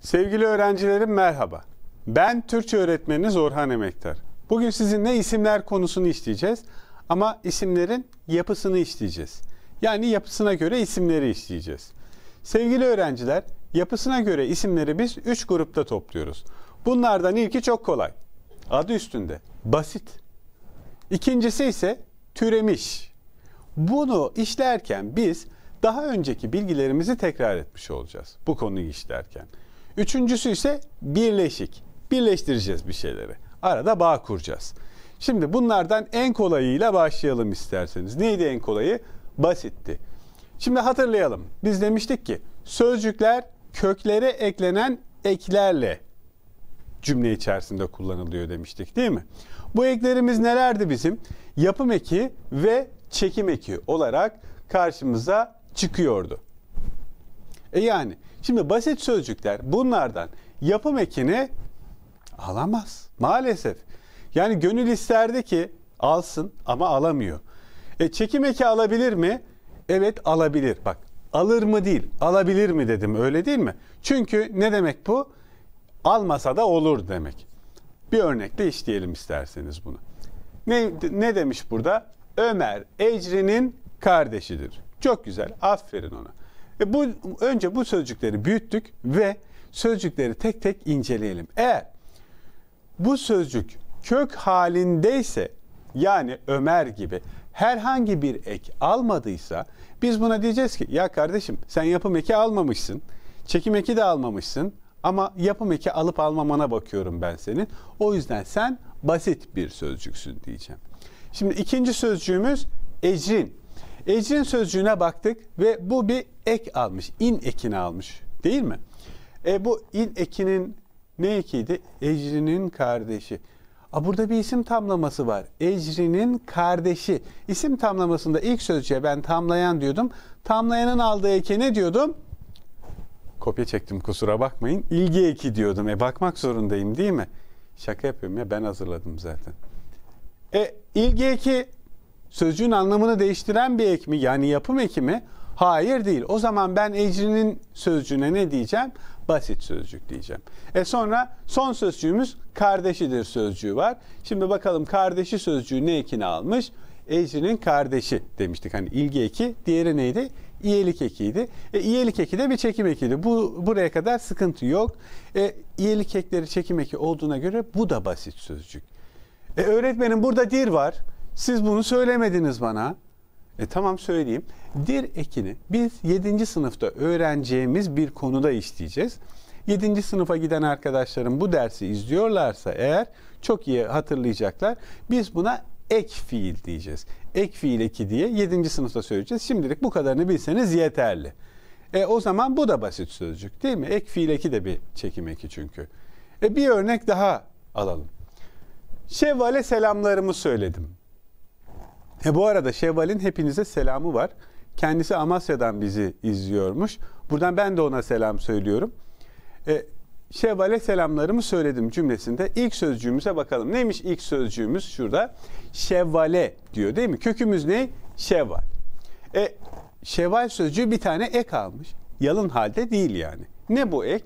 Sevgili öğrencilerim merhaba. Ben Türkçe öğretmeniniz Orhan Emektar. Bugün sizinle isimler konusunu işleyeceğiz ama isimlerin yapısını işleyeceğiz. Yani yapısına göre isimleri işleyeceğiz. Sevgili öğrenciler, yapısına göre isimleri biz 3 grupta topluyoruz. Bunlardan ilki çok kolay. Adı üstünde. Basit. İkincisi ise türemiş. Bunu işlerken biz daha önceki bilgilerimizi tekrar etmiş olacağız bu konuyu işlerken. Üçüncüsü ise birleşik. Birleştireceğiz bir şeyleri. Arada bağ kuracağız. Şimdi bunlardan en kolayıyla başlayalım isterseniz. Neydi en kolayı? Basitti. Şimdi hatırlayalım. Biz demiştik ki sözcükler köklere eklenen eklerle cümle içerisinde kullanılıyor demiştik değil mi? Bu eklerimiz nelerdi bizim? Yapım eki ve çekim eki olarak karşımıza çıkıyordu. E yani Şimdi basit sözcükler bunlardan yapım ekini alamaz maalesef. Yani gönül isterdi ki alsın ama alamıyor. E çekim eki alabilir mi? Evet alabilir. Bak alır mı değil alabilir mi dedim öyle değil mi? Çünkü ne demek bu? Almasa da olur demek. Bir örnekle işleyelim isterseniz bunu. Ne, ne demiş burada? Ömer Ecri'nin kardeşidir. Çok güzel. Aferin ona. Ve bu önce bu sözcükleri büyüttük ve sözcükleri tek tek inceleyelim. Eğer bu sözcük kök halindeyse yani Ömer gibi herhangi bir ek almadıysa biz buna diyeceğiz ki ya kardeşim sen yapım eki almamışsın. Çekim eki de almamışsın. Ama yapım eki alıp almamana bakıyorum ben senin. O yüzden sen basit bir sözcüksün diyeceğim. Şimdi ikinci sözcüğümüz ecrin. Ecrin sözcüğüne baktık ve bu bir ek almış. in ekini almış. Değil mi? E bu in ekinin ne ekiydi? Ecrinin kardeşi. A burada bir isim tamlaması var. Ecrinin kardeşi. İsim tamlamasında ilk sözcüğe ben tamlayan diyordum. Tamlayanın aldığı eke ne diyordum? Kopya çektim kusura bakmayın. İlgi eki diyordum. E bakmak zorundayım değil mi? Şaka yapıyorum ya ben hazırladım zaten. E ilgi eki sözcüğün anlamını değiştiren bir ek mi? Yani yapım eki mi? Hayır değil. O zaman ben ecrinin sözcüğüne ne diyeceğim? Basit sözcük diyeceğim. E sonra son sözcüğümüz kardeşidir sözcüğü var. Şimdi bakalım kardeşi sözcüğü ne ekini almış? Ecrinin kardeşi demiştik. Hani ilgi eki, diğeri neydi? İyelik ekiydi. E, iyelik eki de bir çekim ekiydi. Bu buraya kadar sıkıntı yok. E, iyelik ekleri çekim eki olduğuna göre bu da basit sözcük. E, öğretmenin burada dir var. Siz bunu söylemediniz bana. E tamam söyleyeyim. Dir ekini biz 7. sınıfta öğreneceğimiz bir konuda işleyeceğiz. 7. sınıfa giden arkadaşlarım bu dersi izliyorlarsa eğer çok iyi hatırlayacaklar. Biz buna ek fiil diyeceğiz. Ek fiil eki diye 7. sınıfta söyleyeceğiz. Şimdilik bu kadarını bilseniz yeterli. E o zaman bu da basit sözcük değil mi? Ek fiil eki de bir çekim eki çünkü. E bir örnek daha alalım. Şevval'e selamlarımı söyledim. He bu arada Şevval'in hepinize selamı var. Kendisi Amasya'dan bizi izliyormuş. Buradan ben de ona selam söylüyorum. E, Şevval'e selamlarımı söyledim cümlesinde. İlk sözcüğümüze bakalım. Neymiş ilk sözcüğümüz şurada? Şevvale diyor değil mi? Kökümüz ne? Şevval. E, şevval sözcüğü bir tane ek almış. Yalın halde değil yani. Ne bu ek?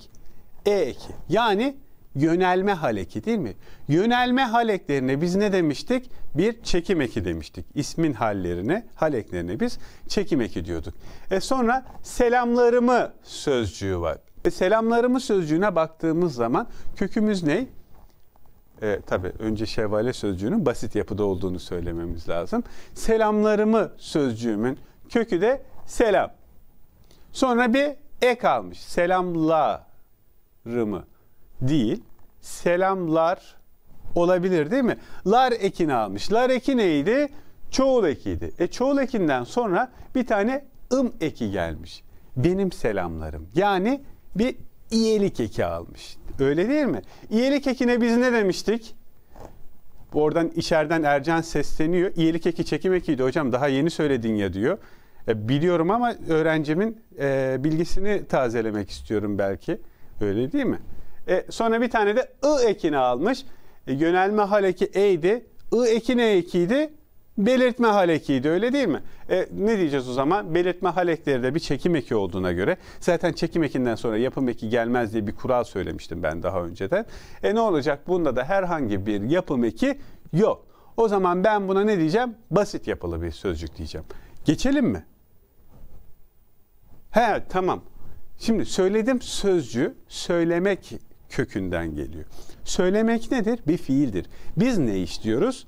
E eki. Yani yönelme haleki değil mi? Yönelme haleklerine biz ne demiştik? Bir çekim eki demiştik. İsmin hallerine, haleklerine biz çekim eki diyorduk. E sonra selamlarımı sözcüğü var. E selamlarımı sözcüğüne baktığımız zaman kökümüz ne? E, tabii önce şevale sözcüğünün basit yapıda olduğunu söylememiz lazım. Selamlarımı sözcüğümün kökü de selam. Sonra bir ek almış. Selamlarımı değil, selamlar olabilir değil mi? Lar ekini almış. Lar eki neydi? Çoğul ekiydi. E çoğul ekinden sonra bir tane ım eki gelmiş. Benim selamlarım. Yani bir iyilik eki almış. Öyle değil mi? İyilik ekine biz ne demiştik? Oradan içeriden Ercan sesleniyor. İyilik eki çekim ekiydi hocam daha yeni söyledin ya diyor. E, biliyorum ama öğrencimin e, bilgisini tazelemek istiyorum belki. Öyle değil mi? E, sonra bir tane de ı ekini almış. E, yönelme hal eki e'ydi. I eki ne ekiydi? Belirtme hal ekiydi öyle değil mi? E, ne diyeceğiz o zaman? Belirtme hal ekleri de bir çekim eki olduğuna göre zaten çekim ekinden sonra yapım eki gelmez diye bir kural söylemiştim ben daha önceden. E ne olacak? Bunda da herhangi bir yapım eki yok. O zaman ben buna ne diyeceğim? Basit yapılı bir sözcük diyeceğim. Geçelim mi? He tamam. Şimdi söyledim sözcü söylemek kökünden geliyor. Söylemek nedir? Bir fiildir. Biz ne istiyoruz?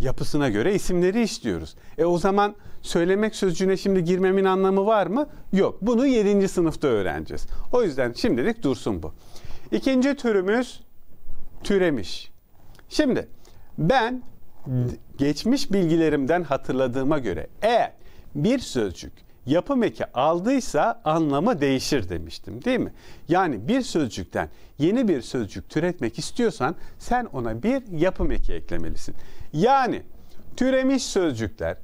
Yapısına göre isimleri istiyoruz. E o zaman söylemek sözcüğüne şimdi girmemin anlamı var mı? Yok. Bunu 7. sınıfta öğreneceğiz. O yüzden şimdilik dursun bu. İkinci türümüz türemiş. Şimdi ben geçmiş bilgilerimden hatırladığıma göre eğer bir sözcük yapım eki aldıysa anlamı değişir demiştim değil mi? Yani bir sözcükten yeni bir sözcük türetmek istiyorsan sen ona bir yapım eki eklemelisin. Yani türemiş sözcükler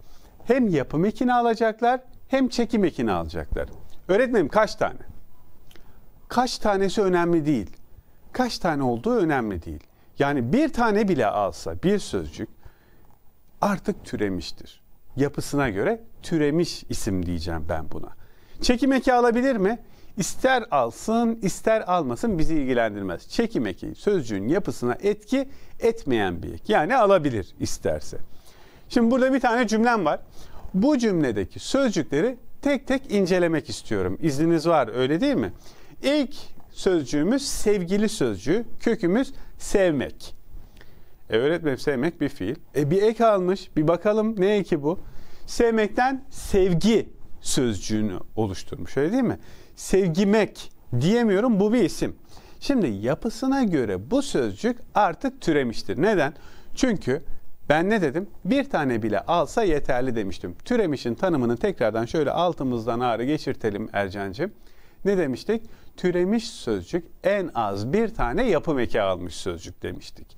hem yapım ekini alacaklar hem çekim ekini alacaklar. Öğretmenim kaç tane? Kaç tanesi önemli değil. Kaç tane olduğu önemli değil. Yani bir tane bile alsa bir sözcük artık türemiştir yapısına göre türemiş isim diyeceğim ben buna. Çekim eki alabilir mi? İster alsın, ister almasın bizi ilgilendirmez. Çekim eki sözcüğün yapısına etki etmeyen bir ek. Yani alabilir isterse. Şimdi burada bir tane cümlem var. Bu cümledeki sözcükleri tek tek incelemek istiyorum. İzniniz var öyle değil mi? İlk sözcüğümüz sevgili sözcüğü, kökümüz sevmek. E, öğretmenim sevmek bir fiil. E, bir ek almış. Bir bakalım ne eki bu? Sevmekten sevgi sözcüğünü oluşturmuş. Öyle değil mi? Sevgimek diyemiyorum bu bir isim. Şimdi yapısına göre bu sözcük artık türemiştir. Neden? Çünkü ben ne dedim? Bir tane bile alsa yeterli demiştim. Türemişin tanımını tekrardan şöyle altımızdan ağrı geçirtelim Ercan'cığım. Ne demiştik? Türemiş sözcük en az bir tane yapım eki almış sözcük demiştik.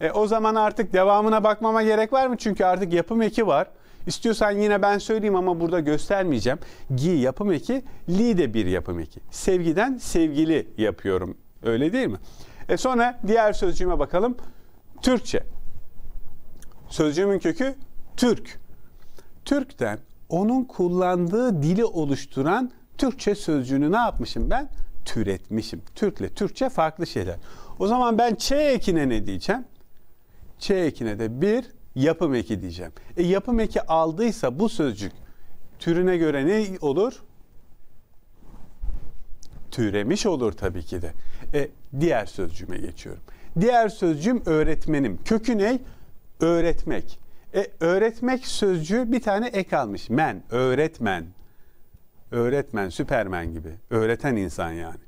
E, o zaman artık devamına bakmama gerek var mı? Çünkü artık yapım eki var. İstiyorsan yine ben söyleyeyim ama burada göstermeyeceğim. Gi yapım eki, li de bir yapım eki. Sevgiden sevgili yapıyorum. Öyle değil mi? E sonra diğer sözcüğüme bakalım. Türkçe. Sözcüğümün kökü Türk. Türk'ten onun kullandığı dili oluşturan Türkçe sözcüğünü ne yapmışım ben? Türetmişim. Türkle Türkçe farklı şeyler. O zaman ben Ç ekine ne diyeceğim? Ç ekine de bir yapım eki diyeceğim. E, yapım eki aldıysa bu sözcük türüne göre ne olur? Türemiş olur tabii ki de. E, diğer sözcüğüme geçiyorum. Diğer sözcüğüm öğretmenim. Kökü ne? Öğretmek. E, öğretmek sözcüğü bir tane ek almış. Men, öğretmen. Öğretmen, süpermen gibi. Öğreten insan yani.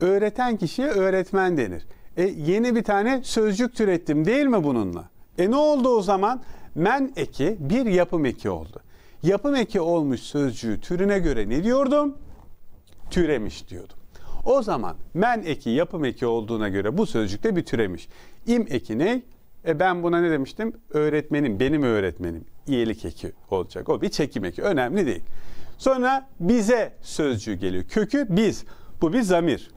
Öğreten kişiye öğretmen denir. E, yeni bir tane sözcük türettim değil mi bununla? E ne oldu o zaman? Men eki bir yapım eki oldu. Yapım eki olmuş sözcüğü türüne göre ne diyordum? Türemiş diyordum. O zaman men eki yapım eki olduğuna göre bu sözcük de bir türemiş. İm eki ne? E ben buna ne demiştim? Öğretmenim, benim öğretmenim. İyelik eki olacak. O bir çekim eki. Önemli değil. Sonra bize sözcüğü geliyor. Kökü biz. Bu bir zamir.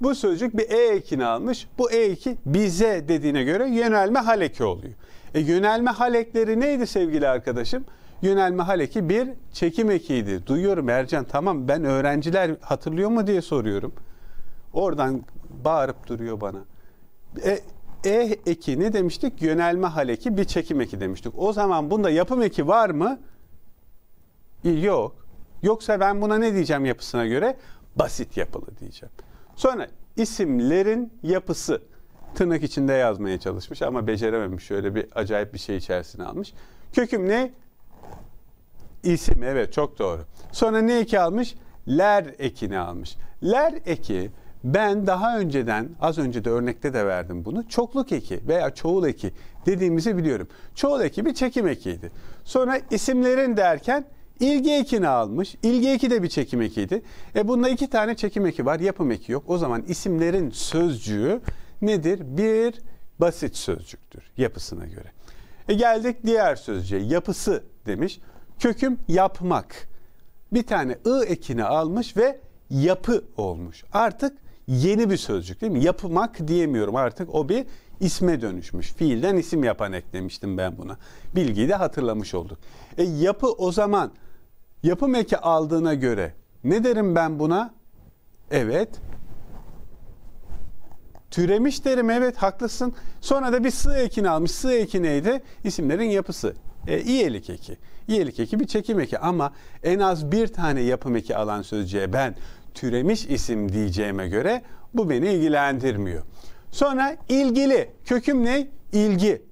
Bu sözcük bir e ekini almış. Bu e eki bize dediğine göre yönelme haleki oluyor. E yönelme halekleri neydi sevgili arkadaşım? Yönelme haleki bir çekim ekiydi. Duyuyorum Ercan tamam ben öğrenciler hatırlıyor mu diye soruyorum. Oradan bağırıp duruyor bana. E, e eki ne demiştik? Yönelme haleki bir çekim eki demiştik. O zaman bunda yapım eki var mı? E, yok. Yoksa ben buna ne diyeceğim yapısına göre? Basit yapılı diyeceğim. Sonra isimlerin yapısı tırnak içinde yazmaya çalışmış ama becerememiş. Şöyle bir acayip bir şey içerisine almış. Köküm ne? İsim evet çok doğru. Sonra ne eki almış? Ler ekini almış. Ler eki ben daha önceden az önce de örnekte de verdim bunu. Çokluk eki veya çoğul eki dediğimizi biliyorum. Çoğul eki bir çekim ekiydi. Sonra isimlerin derken İlgi ekini almış. İlgi eki de bir çekim ekiydi. E bunda iki tane çekim eki var. Yapım eki yok. O zaman isimlerin sözcüğü nedir? Bir basit sözcüktür yapısına göre. E geldik diğer sözcüğe. Yapısı demiş. Köküm yapmak. Bir tane ı ekini almış ve yapı olmuş. Artık yeni bir sözcük değil mi? Yapmak diyemiyorum artık o bir isme dönüşmüş. Fiilden isim yapan eklemiştim ben buna. Bilgiyi de hatırlamış olduk. E yapı o zaman yapım eki aldığına göre ne derim ben buna? Evet. Türemiş derim evet haklısın. Sonra da bir sığ ekini almış. Sığ eki neydi? İsimlerin yapısı. E, iyelik eki. İyelik eki bir çekim eki ama en az bir tane yapım eki alan sözcüğe ben türemiş isim diyeceğime göre bu beni ilgilendirmiyor. Sonra ilgili. Köküm ne? İlgi.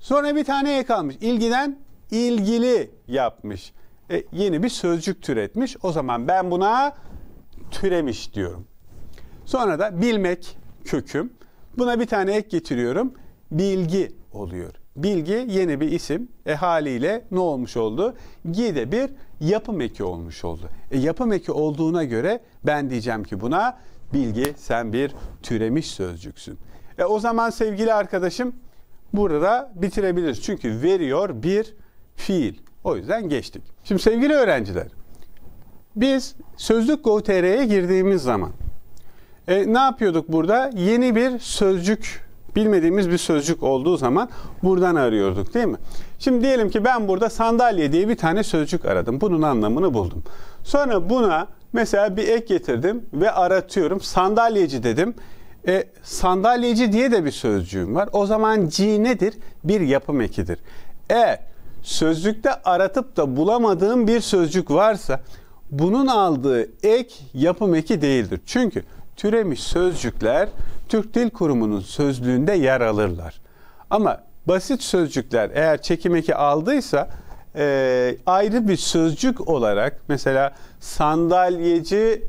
Sonra bir tane ek almış. İlgiden ilgili yapmış e, yeni bir sözcük türetmiş. O zaman ben buna türemiş diyorum. Sonra da bilmek köküm. Buna bir tane ek getiriyorum. Bilgi oluyor. Bilgi yeni bir isim. E haliyle ne olmuş oldu? Gi de bir yapım eki olmuş oldu. E yapım eki olduğuna göre ben diyeceğim ki buna bilgi sen bir türemiş sözcüksün. E o zaman sevgili arkadaşım burada bitirebiliriz. Çünkü veriyor bir fiil. O yüzden geçtik. Şimdi sevgili öğrenciler, biz sözlük Go.tr'ye girdiğimiz zaman e, ne yapıyorduk burada? Yeni bir sözcük, bilmediğimiz bir sözcük olduğu zaman buradan arıyorduk değil mi? Şimdi diyelim ki ben burada sandalye diye bir tane sözcük aradım. Bunun anlamını buldum. Sonra buna mesela bir ek getirdim ve aratıyorum. Sandalyeci dedim. E, sandalyeci diye de bir sözcüğüm var. O zaman C nedir? Bir yapım ekidir. Eğer sözlükte aratıp da bulamadığım bir sözcük varsa bunun aldığı ek yapım eki değildir. Çünkü türemiş sözcükler Türk Dil Kurumu'nun sözlüğünde yer alırlar. Ama basit sözcükler eğer çekim eki aldıysa e, ayrı bir sözcük olarak mesela sandalyeci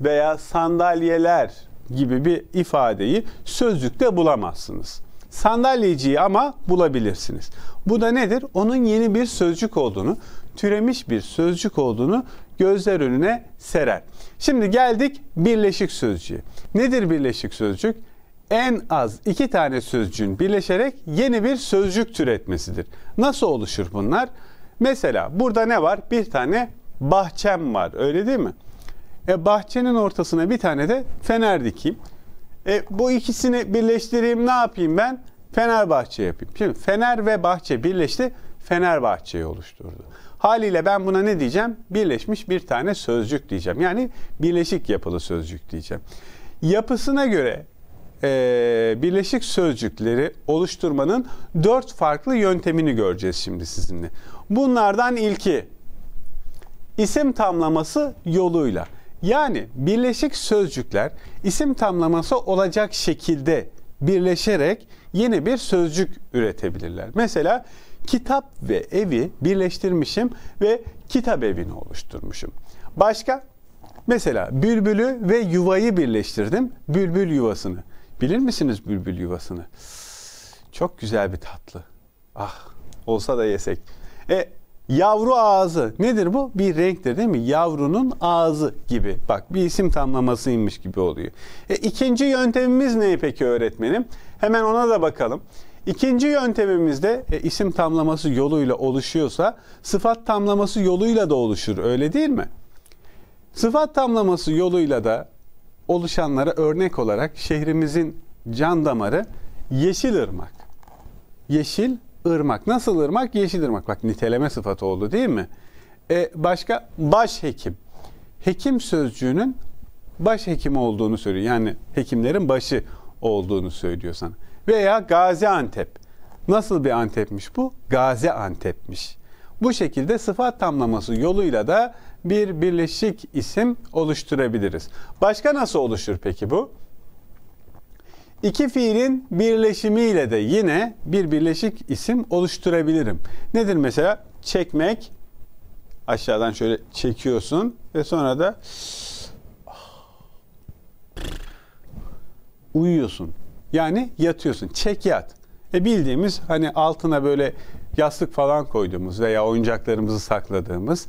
veya sandalyeler gibi bir ifadeyi sözlükte bulamazsınız sandalyeciyi ama bulabilirsiniz. Bu da nedir? Onun yeni bir sözcük olduğunu, türemiş bir sözcük olduğunu gözler önüne serer. Şimdi geldik birleşik sözcüğe. Nedir birleşik sözcük? En az iki tane sözcüğün birleşerek yeni bir sözcük türetmesidir. Nasıl oluşur bunlar? Mesela burada ne var? Bir tane bahçem var öyle değil mi? E bahçenin ortasına bir tane de fener dikeyim. E, bu ikisini birleştireyim ne yapayım ben? Fenerbahçe yapayım. Şimdi Fener ve Bahçe birleşti. Fenerbahçe'yi oluşturdu. Haliyle ben buna ne diyeceğim? Birleşmiş bir tane sözcük diyeceğim. Yani birleşik yapılı sözcük diyeceğim. Yapısına göre e, birleşik sözcükleri oluşturmanın dört farklı yöntemini göreceğiz şimdi sizinle. Bunlardan ilki isim tamlaması yoluyla. Yani birleşik sözcükler isim tamlaması olacak şekilde birleşerek yeni bir sözcük üretebilirler. Mesela kitap ve evi birleştirmişim ve kitap evini oluşturmuşum. Başka? Mesela bülbülü ve yuvayı birleştirdim. Bülbül yuvasını. Bilir misiniz bülbül yuvasını? Çok güzel bir tatlı. Ah olsa da yesek. E Yavru ağzı nedir bu? Bir renktir değil mi? Yavrunun ağzı gibi. Bak bir isim tamlamasıymış gibi oluyor. E, ikinci yöntemimiz ne peki öğretmenim? Hemen ona da bakalım. İkinci yöntemimizde e, isim tamlaması yoluyla oluşuyorsa sıfat tamlaması yoluyla da oluşur öyle değil mi? Sıfat tamlaması yoluyla da oluşanlara örnek olarak şehrimizin can damarı Yeşilırmak. Yeşil ırmak. Nasıl ırmak? Yeşil ırmak. Bak niteleme sıfatı oldu değil mi? E, başka baş hekim. Hekim sözcüğünün baş hekimi olduğunu söylüyor. Yani hekimlerin başı olduğunu söylüyor sana. Veya Gaziantep. Nasıl bir Antep'miş bu? Gaziantep'miş. Bu şekilde sıfat tamlaması yoluyla da bir birleşik isim oluşturabiliriz. Başka nasıl oluşur peki bu? İki fiilin birleşimiyle de yine bir birleşik isim oluşturabilirim. Nedir mesela? Çekmek. Aşağıdan şöyle çekiyorsun ve sonra da uyuyorsun. Yani yatıyorsun. Çek yat. E bildiğimiz hani altına böyle yastık falan koyduğumuz veya oyuncaklarımızı sakladığımız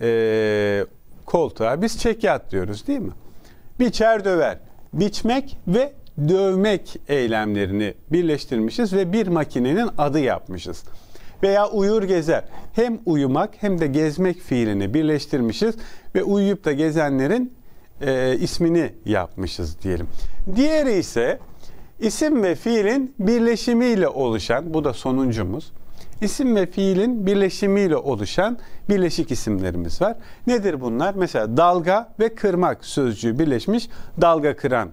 e, koltuğa biz çek yat diyoruz değil mi? Biçer döver. Biçmek ve dövmek eylemlerini birleştirmişiz ve bir makinenin adı yapmışız. Veya uyur gezer. Hem uyumak hem de gezmek fiilini birleştirmişiz ve uyuyup da gezenlerin e, ismini yapmışız diyelim. Diğeri ise isim ve fiilin birleşimiyle oluşan, bu da sonuncumuz. İsim ve fiilin birleşimiyle oluşan birleşik isimlerimiz var. Nedir bunlar? Mesela dalga ve kırmak sözcüğü birleşmiş dalga kıran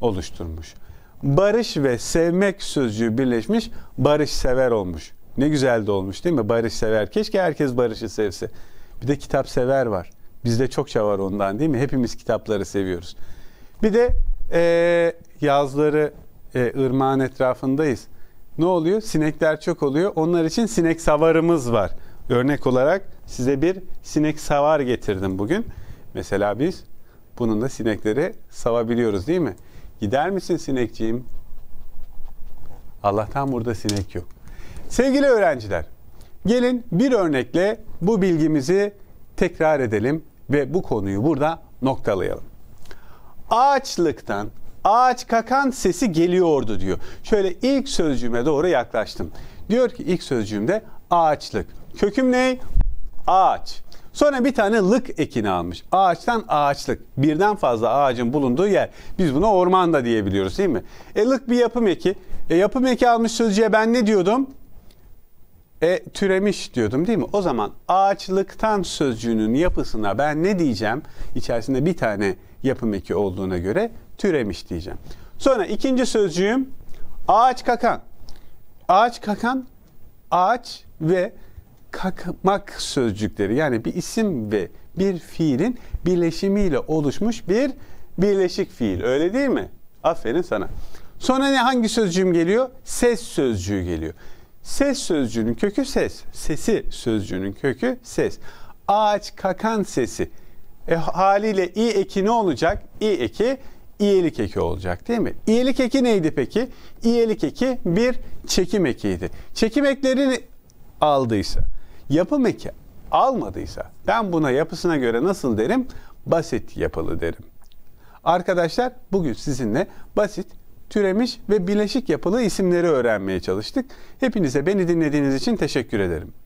oluşturmuş. Barış ve sevmek sözcüğü birleşmiş, barışsever olmuş. Ne güzel de olmuş değil mi? Barışsever. Keşke herkes barışı sevse. Bir de kitap sever var. Bizde çokça var ondan değil mi? Hepimiz kitapları seviyoruz. Bir de e, yazları e, ırmağın etrafındayız. Ne oluyor? Sinekler çok oluyor. Onlar için sinek savarımız var. Örnek olarak size bir sinek savar getirdim bugün. Mesela biz bununla sinekleri savabiliyoruz değil mi? Gider misin sinekciğim? Allah'tan burada sinek yok. Sevgili öğrenciler, gelin bir örnekle bu bilgimizi tekrar edelim ve bu konuyu burada noktalayalım. Ağaçlıktan ağaç kakan sesi geliyordu diyor. Şöyle ilk sözcüğüme doğru yaklaştım. Diyor ki ilk sözcüğümde ağaçlık. Köküm ne? Ağaç. Sonra bir tane lık ekini almış. Ağaçtan ağaçlık. Birden fazla ağacın bulunduğu yer. Biz buna orman da diyebiliyoruz değil mi? E lık bir yapım eki. E yapım eki almış sözcüğe ben ne diyordum? E türemiş diyordum değil mi? O zaman ağaçlıktan sözcüğünün yapısına ben ne diyeceğim? İçerisinde bir tane yapım eki olduğuna göre türemiş diyeceğim. Sonra ikinci sözcüğüm ağaç kakan. Ağaç kakan ağaç ve kakmak sözcükleri yani bir isim ve bir fiilin birleşimiyle oluşmuş bir birleşik fiil. Öyle değil mi? Aferin sana. Sonra ne hangi sözcüğüm geliyor? Ses sözcüğü geliyor. Ses sözcüğünün kökü ses. Sesi sözcüğünün kökü ses. Ağaç kakan sesi. E, haliyle i eki ne olacak? i eki iyelik eki olacak değil mi? İyelik eki neydi peki? İyelik eki bir çekim ekiydi. Çekim eklerini aldıysa Yapı meki almadıysa ben buna yapısına göre nasıl derim? Basit yapılı derim. Arkadaşlar bugün sizinle basit, türemiş ve bileşik yapılı isimleri öğrenmeye çalıştık. Hepinize beni dinlediğiniz için teşekkür ederim.